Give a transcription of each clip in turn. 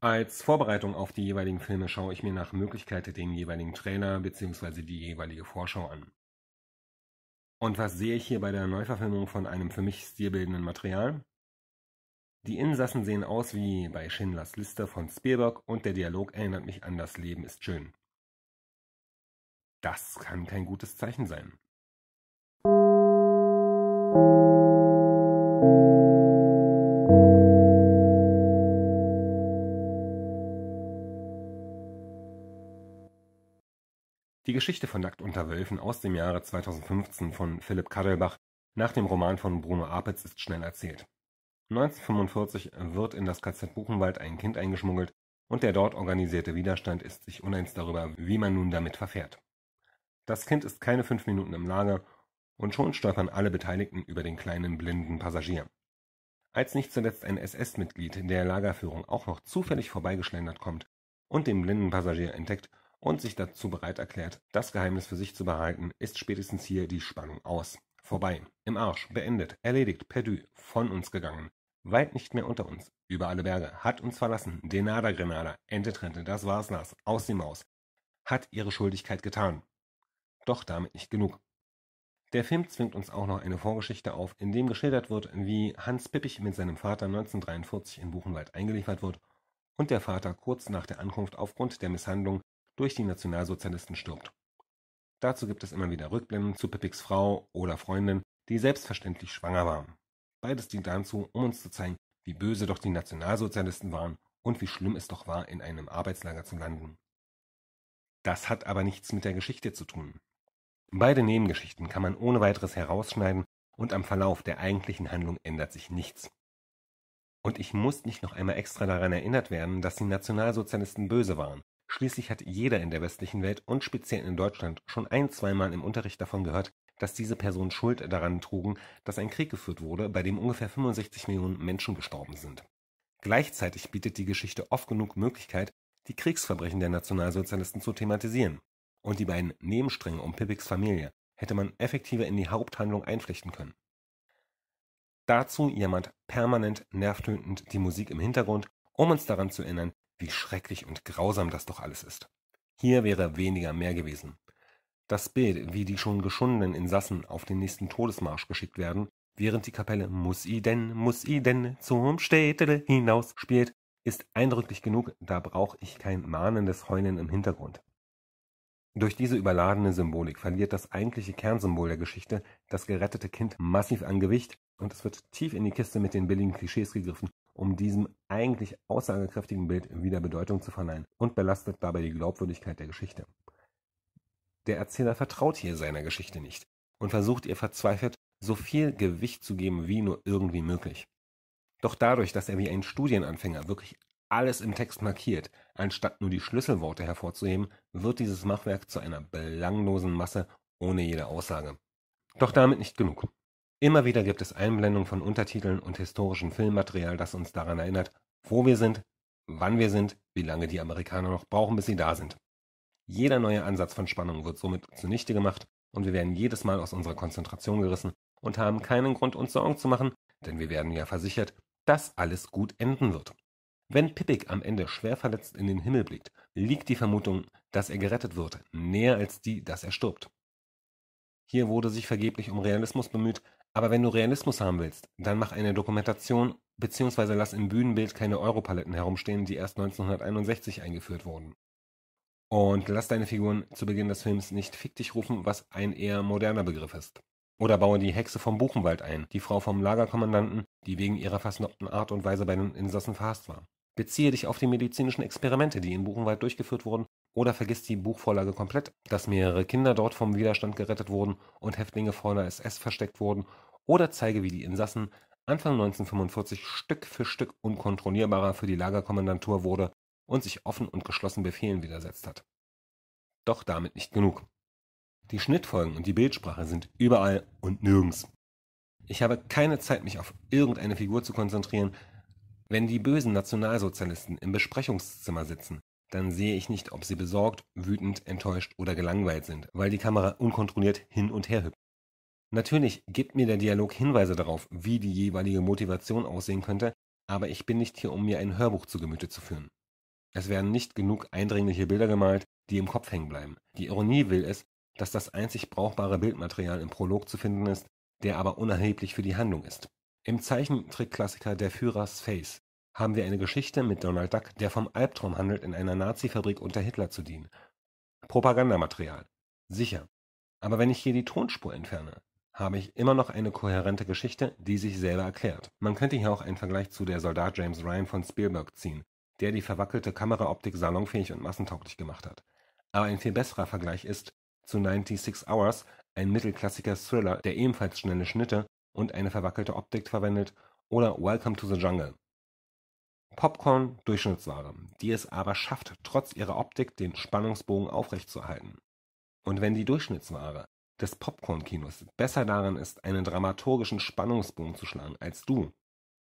Als Vorbereitung auf die jeweiligen Filme schaue ich mir nach Möglichkeit den jeweiligen Trailer bzw. die jeweilige Vorschau an. Und was sehe ich hier bei der Neuverfilmung von einem für mich stilbildenden Material? Die Insassen sehen aus wie bei Schindlers Liste von Spielberg und der Dialog erinnert mich an das Leben ist schön. Das kann kein gutes Zeichen sein. Die Geschichte von Nackt unter Wölfen aus dem Jahre 2015 von Philipp Kadelbach nach dem Roman von Bruno Apitz ist schnell erzählt. 1945 wird in das KZ Buchenwald ein Kind eingeschmuggelt und der dort organisierte Widerstand ist sich uneins darüber, wie man nun damit verfährt. Das Kind ist keine fünf Minuten im Lager und schon stolpern alle Beteiligten über den kleinen blinden Passagier. Als nicht zuletzt ein SS-Mitglied der Lagerführung auch noch zufällig vorbeigeschlendert kommt und den blinden Passagier entdeckt, und sich dazu bereit erklärt, das Geheimnis für sich zu behalten, ist spätestens hier die Spannung aus. Vorbei, im Arsch, beendet, erledigt, perdu, von uns gegangen, weit nicht mehr unter uns, über alle Berge, hat uns verlassen, Denada Grenada, Ente Trente, das war's nass, aus die Maus, hat ihre Schuldigkeit getan. Doch damit nicht genug. Der Film zwingt uns auch noch eine Vorgeschichte auf, in dem geschildert wird, wie Hans Pippich mit seinem Vater 1943 in Buchenwald eingeliefert wird und der Vater kurz nach der Ankunft aufgrund der Misshandlung durch die Nationalsozialisten stirbt. Dazu gibt es immer wieder Rückblenden zu Pippiks Frau oder Freundin, die selbstverständlich schwanger war. Beides dient dazu, um uns zu zeigen, wie böse doch die Nationalsozialisten waren und wie schlimm es doch war, in einem Arbeitslager zu landen. Das hat aber nichts mit der Geschichte zu tun. Beide Nebengeschichten kann man ohne weiteres herausschneiden und am Verlauf der eigentlichen Handlung ändert sich nichts. Und ich muss nicht noch einmal extra daran erinnert werden, dass die Nationalsozialisten böse waren Schließlich hat jeder in der westlichen Welt und speziell in Deutschland schon ein, zweimal im Unterricht davon gehört, dass diese Personen Schuld daran trugen, dass ein Krieg geführt wurde, bei dem ungefähr 65 Millionen Menschen gestorben sind. Gleichzeitig bietet die Geschichte oft genug Möglichkeit, die Kriegsverbrechen der Nationalsozialisten zu thematisieren. Und die beiden Nebenstränge um Pippiks Familie hätte man effektiver in die Haupthandlung einflechten können. Dazu jammert permanent nervtötend die Musik im Hintergrund, um uns daran zu erinnern, wie schrecklich und grausam das doch alles ist. Hier wäre weniger mehr gewesen. Das Bild, wie die schon geschundenen Insassen auf den nächsten Todesmarsch geschickt werden, während die Kapelle Muss i denn, muss i denn zum Städtele hinaus spielt, ist eindrücklich genug, da brauche ich kein mahnendes Heulen im Hintergrund. Durch diese überladene Symbolik verliert das eigentliche Kernsymbol der Geschichte, das gerettete Kind, massiv an Gewicht und es wird tief in die Kiste mit den billigen Klischees gegriffen, um diesem eigentlich aussagekräftigen Bild wieder Bedeutung zu verleihen und belastet dabei die Glaubwürdigkeit der Geschichte. Der Erzähler vertraut hier seiner Geschichte nicht und versucht ihr verzweifelt so viel Gewicht zu geben wie nur irgendwie möglich. Doch dadurch, dass er wie ein Studienanfänger wirklich alles im Text markiert, anstatt nur die Schlüsselworte hervorzuheben, wird dieses Machwerk zu einer belanglosen Masse ohne jede Aussage. Doch damit nicht genug. Immer wieder gibt es Einblendungen von Untertiteln und historischem Filmmaterial, das uns daran erinnert, wo wir sind, wann wir sind, wie lange die Amerikaner noch brauchen, bis sie da sind. Jeder neue Ansatz von Spannung wird somit zunichte gemacht und wir werden jedes Mal aus unserer Konzentration gerissen und haben keinen Grund, uns Sorgen zu machen, denn wir werden ja versichert, dass alles gut enden wird. Wenn Pippig am Ende schwer verletzt in den Himmel blickt, liegt die Vermutung, dass er gerettet wird, näher als die, dass er stirbt. Hier wurde sich vergeblich um Realismus bemüht, aber wenn du Realismus haben willst, dann mach eine Dokumentation bzw. lass im Bühnenbild keine Europaletten herumstehen, die erst 1961 eingeführt wurden. Und lass deine Figuren zu Beginn des Films nicht fick dich rufen, was ein eher moderner Begriff ist. Oder baue die Hexe vom Buchenwald ein, die Frau vom Lagerkommandanten, die wegen ihrer versnobten Art und Weise bei den Insassen verhasst war. Beziehe dich auf die medizinischen Experimente, die in Buchenwald durchgeführt wurden oder vergisst die Buchvorlage komplett, dass mehrere Kinder dort vom Widerstand gerettet wurden und Häftlinge vor einer SS versteckt wurden. Oder zeige, wie die Insassen Anfang 1945 Stück für Stück unkontrollierbarer für die Lagerkommandantur wurde und sich offen und geschlossen Befehlen widersetzt hat. Doch damit nicht genug. Die Schnittfolgen und die Bildsprache sind überall und nirgends. Ich habe keine Zeit, mich auf irgendeine Figur zu konzentrieren, wenn die bösen Nationalsozialisten im Besprechungszimmer sitzen, dann sehe ich nicht, ob sie besorgt, wütend, enttäuscht oder gelangweilt sind, weil die Kamera unkontrolliert hin und her hüpft. Natürlich gibt mir der Dialog Hinweise darauf, wie die jeweilige Motivation aussehen könnte, aber ich bin nicht hier, um mir ein Hörbuch zu Gemüte zu führen. Es werden nicht genug eindringliche Bilder gemalt, die im Kopf hängen bleiben. Die Ironie will es, dass das einzig brauchbare Bildmaterial im Prolog zu finden ist, der aber unerheblich für die Handlung ist. Im Zeichentrickklassiker Der Führers Face haben wir eine Geschichte mit Donald Duck, der vom Albtraum handelt, in einer Nazi-Fabrik unter Hitler zu dienen. Propagandamaterial. Sicher. Aber wenn ich hier die Tonspur entferne, habe ich immer noch eine kohärente Geschichte, die sich selber erklärt. Man könnte hier auch einen Vergleich zu der Soldat James Ryan von Spielberg ziehen, der die verwackelte Kameraoptik salonfähig und massentauglich gemacht hat. Aber ein viel besserer Vergleich ist zu 96 Hours, ein mittelklassiger Thriller, der ebenfalls schnelle Schnitte und eine verwackelte Optik verwendet, oder Welcome to the Jungle, Popcorn-Durchschnittsware, die es aber schafft, trotz ihrer Optik den Spannungsbogen aufrechtzuerhalten. Und wenn die Durchschnittsware des Popcorn-Kinos besser darin ist, einen dramaturgischen Spannungsbogen zu schlagen als du,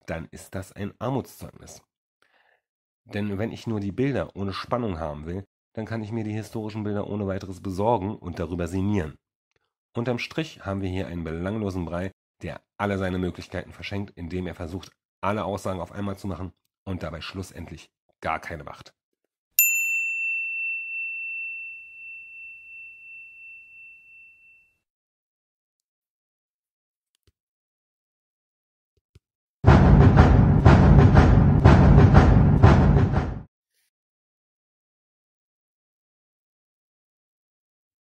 dann ist das ein Armutszeugnis. Denn wenn ich nur die Bilder ohne Spannung haben will, dann kann ich mir die historischen Bilder ohne weiteres besorgen und darüber sinnieren. Unterm Strich haben wir hier einen belanglosen Brei, der alle seine Möglichkeiten verschenkt, indem er versucht, alle Aussagen auf einmal zu machen und dabei schlussendlich gar keine Macht.